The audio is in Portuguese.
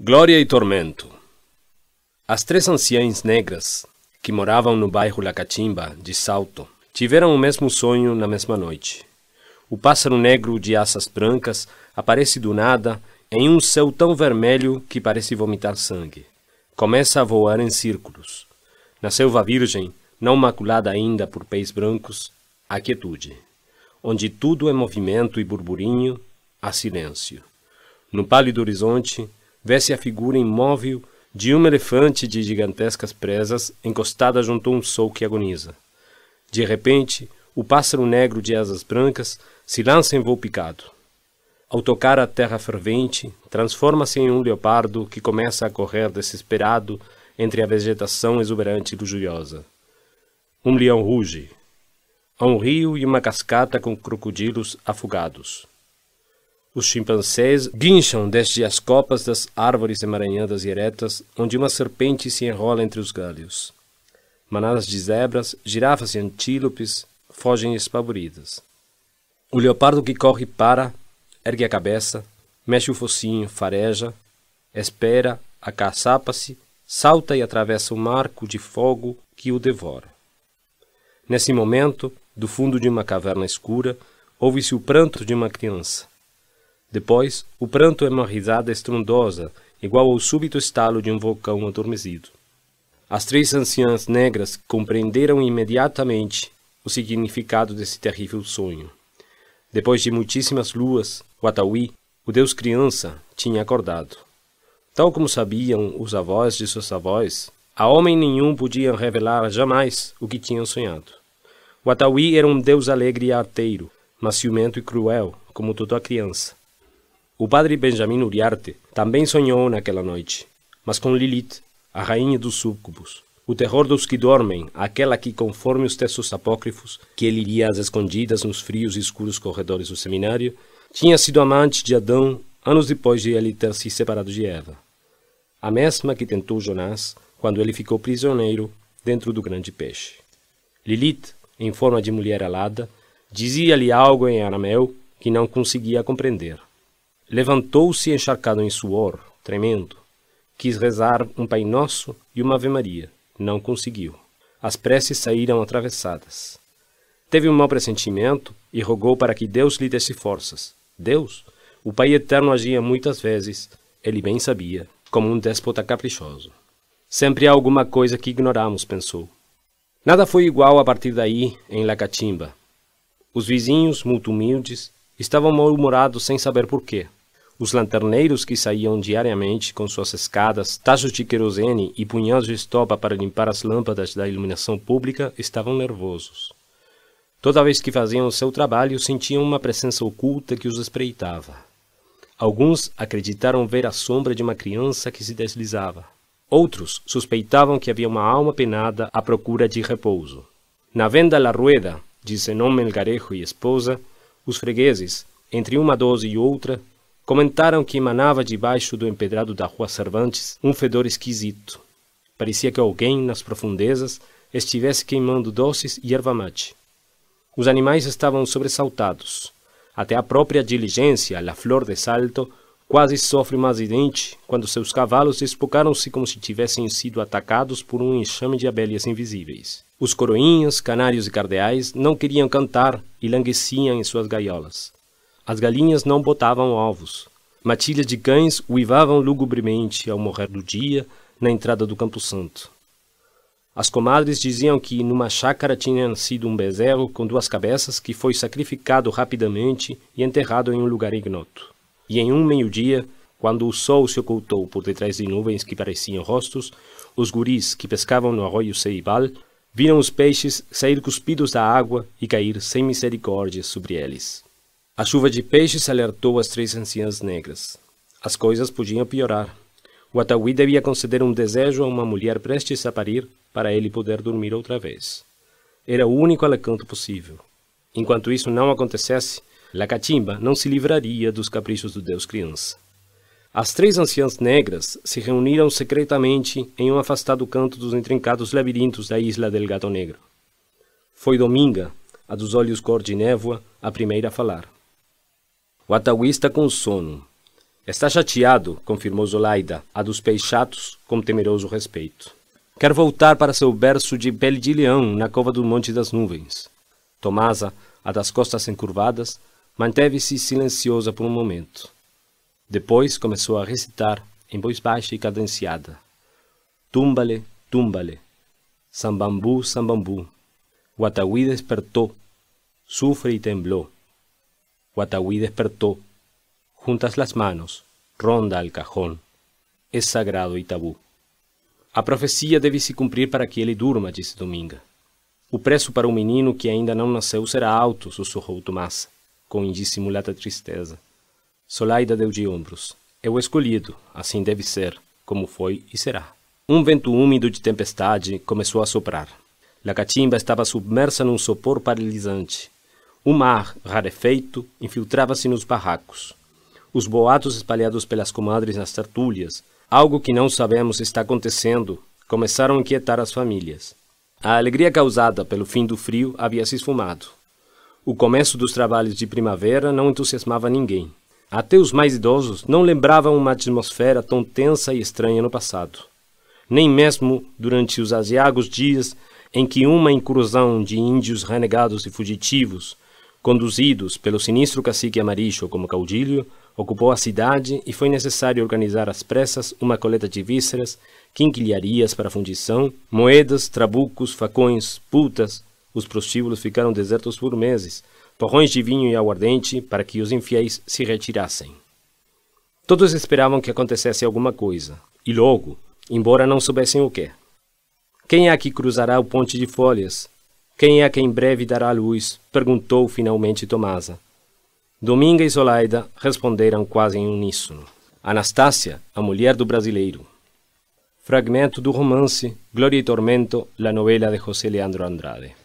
Glória e Tormento As três anciãs negras que moravam no bairro Lacatimba, de Salto, tiveram o mesmo sonho na mesma noite. O pássaro negro de asas brancas aparece do nada em um céu tão vermelho que parece vomitar sangue. Começa a voar em círculos. Na selva virgem, não maculada ainda por pés brancos, há quietude. Onde tudo é movimento e burburinho, há silêncio. No pálido horizonte, veste a figura imóvel de um elefante de gigantescas presas encostada junto a um sol que agoniza. De repente, o pássaro negro de asas brancas se lança em voo picado. Ao tocar a terra fervente, transforma-se em um leopardo que começa a correr desesperado entre a vegetação exuberante e luxuriosa. Um leão ruge. Há um rio e uma cascata com crocodilos afogados. Os chimpanzés guincham desde as copas das árvores emaranhadas e eretas, onde uma serpente se enrola entre os galhos. Manadas de zebras, girafas e antílopes fogem espavoridas. O leopardo que corre para, ergue a cabeça, mexe o focinho, fareja, espera, acaçapa-se, salta e atravessa o um marco de fogo que o devora. Nesse momento, do fundo de uma caverna escura, ouve-se o pranto de uma criança. Depois, o pranto é uma risada estrondosa, igual ao súbito estalo de um vulcão adormecido. As três anciãs negras compreenderam imediatamente o significado desse terrível sonho. Depois de muitíssimas luas, Watawi, o deus criança, tinha acordado. Tal como sabiam os avós de seus avós, a homem nenhum podia revelar jamais o que tinham sonhado. Watawi era um deus alegre e arteiro, mas ciumento e cruel, como toda criança. O padre Benjamin Uriarte também sonhou naquela noite, mas com Lilith, a rainha dos súcubos, o terror dos que dormem, aquela que, conforme os textos apócrifos, que ele lia às escondidas nos frios e escuros corredores do seminário, tinha sido amante de Adão anos depois de ele ter se separado de Eva. A mesma que tentou Jonás quando ele ficou prisioneiro dentro do grande peixe. Lilith, em forma de mulher alada, dizia-lhe algo em arameu que não conseguia compreender. Levantou-se encharcado em suor, tremendo. Quis rezar um Pai Nosso e uma Ave Maria. Não conseguiu. As preces saíram atravessadas. Teve um mau pressentimento e rogou para que Deus lhe desse forças. Deus, o Pai Eterno agia muitas vezes, ele bem sabia, como um déspota caprichoso. Sempre há alguma coisa que ignoramos, pensou. Nada foi igual a partir daí em Lacatimba. Os vizinhos, muito humildes, estavam mal-humorados sem saber porquê. Os lanterneiros que saíam diariamente com suas escadas, tachos de querosene e punhados de estopa para limpar as lâmpadas da iluminação pública estavam nervosos. Toda vez que faziam o seu trabalho, sentiam uma presença oculta que os espreitava. Alguns acreditaram ver a sombra de uma criança que se deslizava. Outros suspeitavam que havia uma alma penada à procura de repouso. Na venda La Rueda, de Zenon Melgarejo e esposa, os fregueses, entre uma dose e outra, Comentaram que emanava debaixo do empedrado da rua Cervantes um fedor esquisito. Parecia que alguém, nas profundezas, estivesse queimando doces e erva mate. Os animais estavam sobressaltados. Até a própria diligência, La Flor de Salto, quase sofre um acidente quando seus cavalos espocaram-se como se tivessem sido atacados por um enxame de abelhas invisíveis. Os coroinhas, canários e cardeais não queriam cantar e langueciam em suas gaiolas. As galinhas não botavam ovos. Matilhas de cães uivavam lugubremente ao morrer do dia na entrada do Campo Santo. As comadres diziam que numa chácara tinha nascido um bezerro com duas cabeças que foi sacrificado rapidamente e enterrado em um lugar ignoto. E em um meio-dia, quando o sol se ocultou por detrás de nuvens que pareciam rostos, os guris que pescavam no arroio Ceibal viram os peixes sair cuspidos da água e cair sem misericórdia sobre eles. A chuva de peixes alertou as três anciãs negras. As coisas podiam piorar. O Atawi devia conceder um desejo a uma mulher prestes a parir para ele poder dormir outra vez. Era o único alacanto possível. Enquanto isso não acontecesse, Lacatimba não se livraria dos caprichos do deus criança. As três anciãs negras se reuniram secretamente em um afastado canto dos intrincados labirintos da Isla del Gato Negro. Foi Dominga, a dos olhos cor de névoa, a primeira a falar. O Ataui está com sono. Está chateado, confirmou Zolaida, a dos peixes chatos, com temeroso respeito. Quer voltar para seu berço de pele de leão na cova do Monte das Nuvens. Tomasa, a das costas encurvadas, manteve-se silenciosa por um momento. Depois começou a recitar, em voz baixa e cadenciada. Túmbale, túmbale, sambambu, sambambu. O Ataui despertou, sufre e temblou. Guatahuí despertó. Juntas las manos, ronda al cajón. Es sagrado e tabu. A profecia deve se cumprir para que ele durma, disse Dominga. O preço para o menino que ainda não nasceu será alto, sussurrou Tomás, com indissimulada tristeza. Solaida deu de ombros. É o escolhido, assim deve ser, como foi e será. Um vento úmido de tempestade começou a soprar. La catimba estava submersa num sopor paralisante. O mar, rarefeito, infiltrava-se nos barracos. Os boatos espalhados pelas comadres nas tertúlias, algo que não sabemos está acontecendo, começaram a inquietar as famílias. A alegria causada pelo fim do frio havia se esfumado. O começo dos trabalhos de primavera não entusiasmava ninguém. Até os mais idosos não lembravam uma atmosfera tão tensa e estranha no passado. Nem mesmo durante os aziagos dias em que uma incursão de índios renegados e fugitivos Conduzidos pelo sinistro cacique Amarillo como caudilho, ocupou a cidade e foi necessário organizar às pressas uma coleta de vísceras, quinquilharias para fundição, moedas, trabucos, facões, putas. Os prostíbulos ficaram desertos por meses, porrões de vinho e aguardente para que os infiéis se retirassem. Todos esperavam que acontecesse alguma coisa, e logo, embora não soubessem o que. Quem é que cruzará o ponte de folhas? Quem é que em breve dará luz? perguntou finalmente Tomasa. Dominga e Zolaida responderam quase em uníssono. Anastácia, a mulher do brasileiro. Fragmento do romance Glória e Tormento, la novela de José Leandro Andrade.